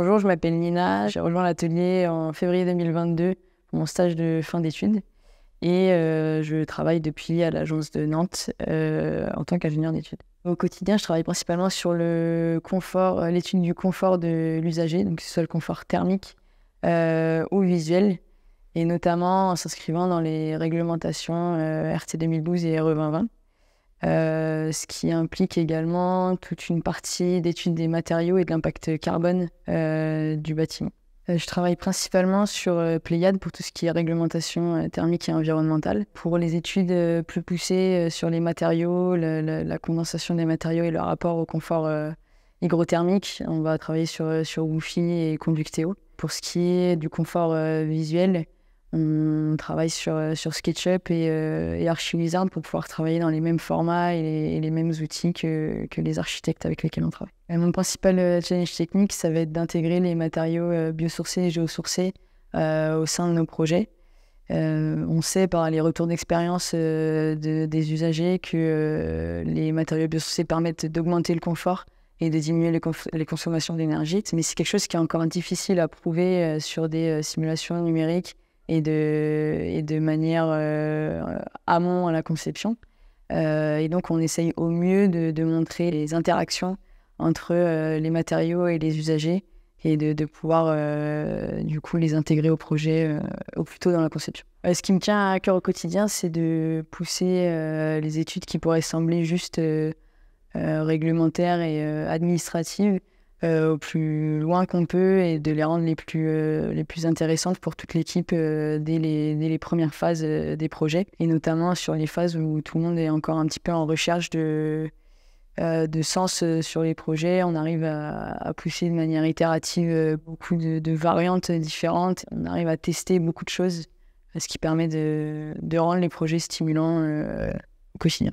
Bonjour, je m'appelle Nina. J'ai rejoint l'atelier en février 2022 pour mon stage de fin d'études. Et euh, je travaille depuis à l'agence de Nantes euh, en tant qu'ingénieur d'études. Au quotidien, je travaille principalement sur le confort, euh, l'étude du confort de l'usager, donc que ce soit le confort thermique ou visuel, et notamment en s'inscrivant dans les réglementations RT 2012 et RE 2020. Euh, ce qui implique également toute une partie d'études des matériaux et de l'impact carbone euh, du bâtiment. Euh, je travaille principalement sur Pléiade pour tout ce qui est réglementation thermique et environnementale, pour les études plus poussées sur les matériaux, la, condensation des matériaux et leur rapport au confort euh, hygrothermique. On va travailler sur, sur Woofy et Conducteo. Pour ce qui est du confort visuel, on travaille sur, euh, sur SketchUp et, euh, et, pour pouvoir travailler dans les mêmes formats et les, mêmes outils que, que, les architectes avec lesquels on travaille. Euh, mon principal euh, challenge technique, ça va être d'intégrer les matériaux biosourcés et géosourcés au sein de nos projets. on sait par les retours d'expérience des usagers que les matériaux biosourcés permettent d'augmenter le confort et de diminuer les consommations d'énergie, mais c'est quelque chose qui est encore difficile à prouver sur des simulations numériques et de, et de manière euh, amont à la conception. Euh, et donc, on essaye au mieux de, montrer les interactions entre euh, les matériaux et les usagers et de, pouvoir du coup les intégrer au projet au plus tôt dans la conception. ce qui me tient à cœur au quotidien, c'est de pousser les études qui pourraient sembler juste réglementaires et administratives euh, au plus loin qu'on peut et de les rendre les plus, euh, les plus intéressantes pour toute l'équipe euh, dès, les, dès, les, premières phases des projets et notamment sur les phases où tout le monde est encore un petit peu en recherche de, de sens sur les projets. On arrive à, pousser de manière itérative beaucoup de, variantes différentes. On arrive à tester beaucoup de choses, ce qui permet de, de rendre les projets stimulants au quotidien.